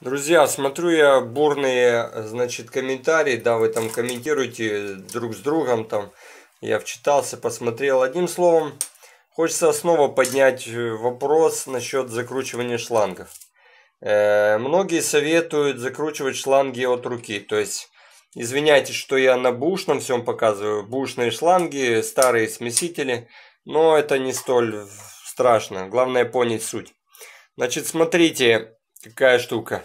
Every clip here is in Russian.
Друзья, смотрю я бурные, значит, комментарии, да, вы там комментируете друг с другом, там, я вчитался, посмотрел. Одним словом, хочется снова поднять э, вопрос насчет закручивания шлангов. Э -э многие советуют закручивать шланги от руки, то есть, извиняйте, что я на бушном всем показываю, бушные шланги, старые смесители, но это не столь страшно, главное понять суть. Значит, смотрите, Какая штука?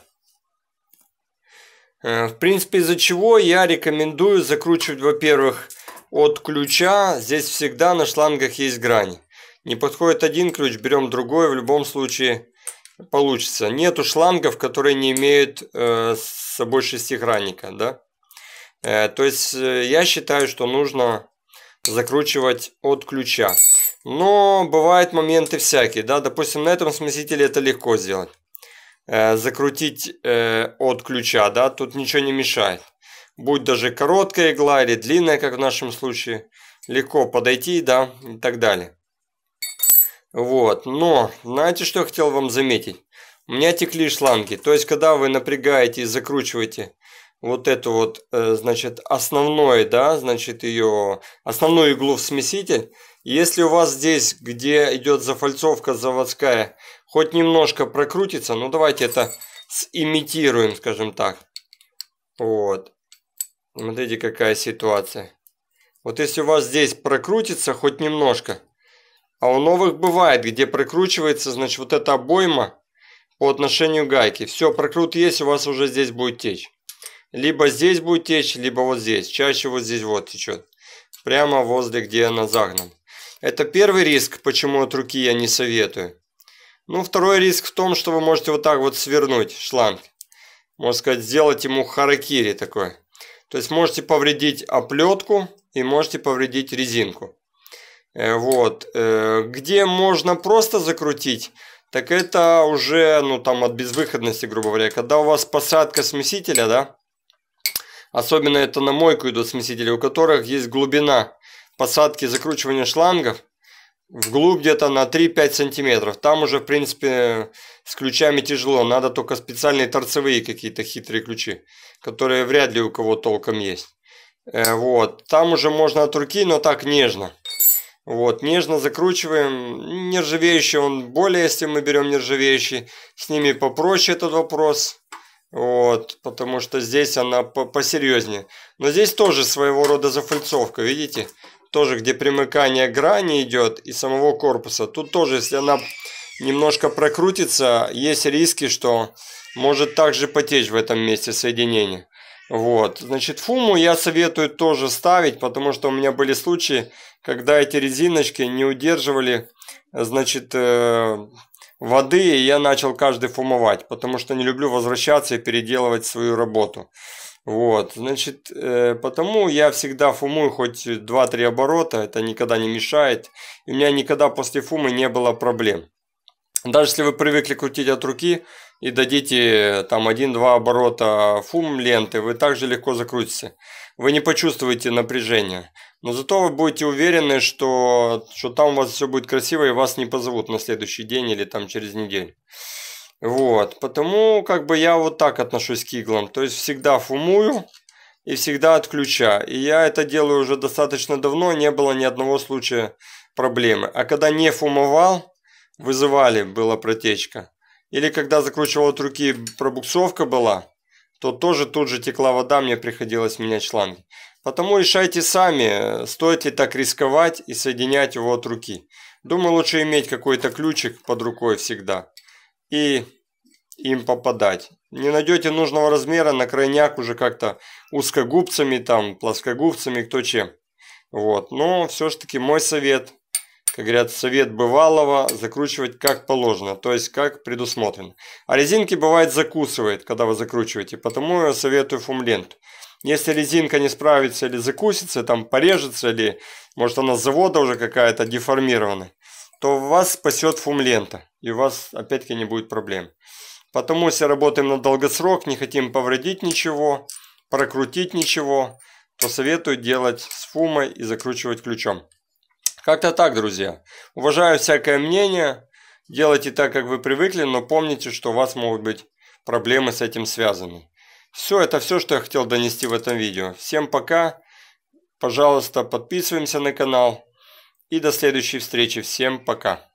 Э, в принципе, из-за чего я рекомендую закручивать, во-первых, от ключа. Здесь всегда на шлангах есть грани. Не подходит один ключ, берем другой, в любом случае получится. Нету шлангов, которые не имеют э, с собой шестигранника, да? Э, то есть я считаю, что нужно закручивать от ключа. Но бывают моменты всякие, да? Допустим, на этом смесителе это легко сделать. Э, закрутить э, от ключа, да, тут ничего не мешает. Будь даже короткая игла или длинная, как в нашем случае, легко подойти, да, и так далее. Вот, но, знаете, что я хотел вам заметить? У меня текли шланги, то есть, когда вы напрягаете и закручиваете вот это вот, э, значит, основной, да, значит, ее, основную иглу в смеситель. Если у вас здесь, где идет зафальцовка заводская, хоть немножко прокрутится, ну давайте это имитируем, скажем так. Вот. Смотрите, какая ситуация. Вот если у вас здесь прокрутится хоть немножко, а у новых бывает, где прокручивается, значит, вот эта обойма по отношению гайки. Все, прокрут есть, у вас уже здесь будет течь. Либо здесь будет течь, либо вот здесь. Чаще вот здесь вот течет. Прямо возле, где она загнан. Это первый риск, почему от руки я не советую. Ну, второй риск в том, что вы можете вот так вот свернуть шланг. Можно сказать, сделать ему харакири такое. То есть можете повредить оплетку и можете повредить резинку. Э, вот. Э, где можно просто закрутить, так это уже, ну, там, от безвыходности, грубо говоря. Когда у вас посадка смесителя, да, Особенно это на мойку идут смесители, у которых есть глубина посадки закручивания шлангов вглубь где-то на 3-5 сантиметров. Там уже, в принципе, с ключами тяжело. Надо только специальные торцевые какие-то хитрые ключи, которые вряд ли у кого толком есть. Э, вот. Там уже можно от руки, но так нежно. Вот, нежно закручиваем. Нержавеющий он более, если мы берем нержавеющий. С ними попроще этот вопрос. Вот, потому что здесь она по посерьезнее. Но здесь тоже своего рода зафальцовка, видите? Тоже где примыкание грани идет и самого корпуса. Тут тоже, если она немножко прокрутится, есть риски, что может также потечь в этом месте соединение. Вот, значит, фуму я советую тоже ставить, потому что у меня были случаи, когда эти резиночки не удерживали, значит, э, воды, я начал каждый фумовать, потому что не люблю возвращаться и переделывать свою работу. Вот, значит, э, потому я всегда фумую хоть 2-3 оборота, это никогда не мешает. И у меня никогда после фумы не было проблем. Даже если вы привыкли крутить от руки, и дадите э, там 1-2 оборота а, фум ленты, вы также легко закрутите. Вы не почувствуете напряжения. Но зато вы будете уверены, что, что там у вас все будет красиво и вас не позовут на следующий день или там через неделю. Вот, потому как бы я вот так отношусь к иглам. То есть всегда фумую и всегда отключаю. И я это делаю уже достаточно давно, не было ни одного случая проблемы. А когда не фумовал, вызывали, была протечка. Или когда закручивал от руки пробуксовка была, то тоже тут же текла вода, мне приходилось менять шланги. Потому решайте сами, стоит ли так рисковать и соединять его от руки. Думаю, лучше иметь какой-то ключик под рукой всегда и им попадать. Не найдете нужного размера, на крайняк уже как-то узкогубцами, там, плоскогубцами, кто чем. Вот, но все же таки мой совет как говорят, совет бывалого, закручивать как положено, то есть как предусмотрено. А резинки бывает закусывает, когда вы закручиваете, потому я советую фумлент. Если резинка не справится или закусится, там порежется или, может она с завода уже какая-то деформирована, то вас спасет фумлента и у вас опять-таки не будет проблем. Потому если работаем на долгосрок, не хотим повредить ничего, прокрутить ничего, то советую делать с фумой и закручивать ключом. Как-то так, друзья. Уважаю всякое мнение. Делайте так, как вы привыкли, но помните, что у вас могут быть проблемы с этим связаны. Все, это все, что я хотел донести в этом видео. Всем пока. Пожалуйста, подписываемся на канал. И до следующей встречи. Всем пока.